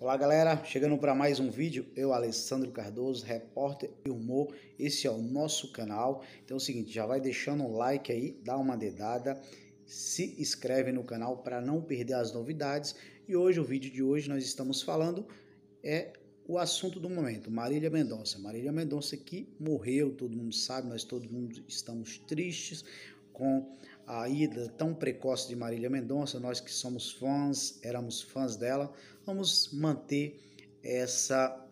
Olá galera, chegando para mais um vídeo, eu Alessandro Cardoso, repórter e humor, esse é o nosso canal, então é o seguinte, já vai deixando um like aí, dá uma dedada, se inscreve no canal para não perder as novidades e hoje, o vídeo de hoje nós estamos falando é o assunto do momento, Marília Mendonça, Marília Mendonça que morreu, todo mundo sabe, nós todo mundo estamos tristes com a ida tão precoce de Marília Mendonça, nós que somos fãs, éramos fãs dela, vamos manter essa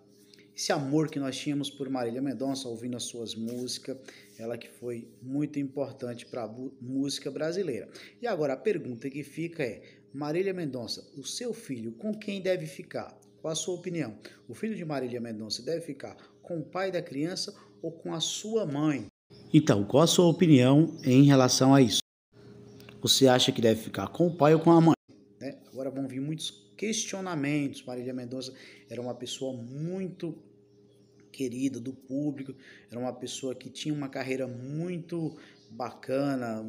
esse amor que nós tínhamos por Marília Mendonça, ouvindo as suas músicas, ela que foi muito importante para a música brasileira. E agora a pergunta que fica é: Marília Mendonça, o seu filho com quem deve ficar? Qual a sua opinião? O filho de Marília Mendonça deve ficar com o pai da criança ou com a sua mãe? Então, qual a sua opinião em relação a isso? Você acha que deve ficar com o pai ou com a mãe? Né? Agora vão vir muitos questionamentos. Marília Mendonça era uma pessoa muito querida do público, era uma pessoa que tinha uma carreira muito bacana,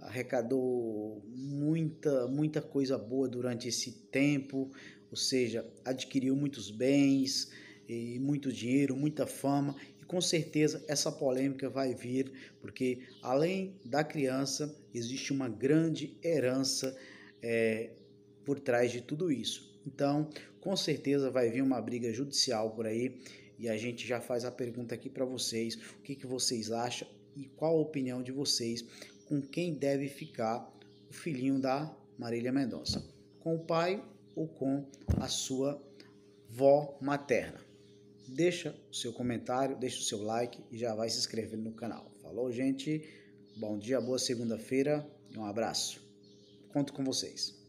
arrecadou muita, muita coisa boa durante esse tempo, ou seja, adquiriu muitos bens, e muito dinheiro, muita fama, e com certeza essa polêmica vai vir, porque além da criança, existe uma grande herança é, por trás de tudo isso. Então, com certeza vai vir uma briga judicial por aí, e a gente já faz a pergunta aqui para vocês: o que, que vocês acham e qual a opinião de vocês com quem deve ficar o filhinho da Marília Mendonça? Com o pai ou com a sua vó materna? deixa o seu comentário, deixa o seu like e já vai se inscrevendo no canal. Falou, gente. Bom dia, boa segunda-feira e um abraço. Conto com vocês.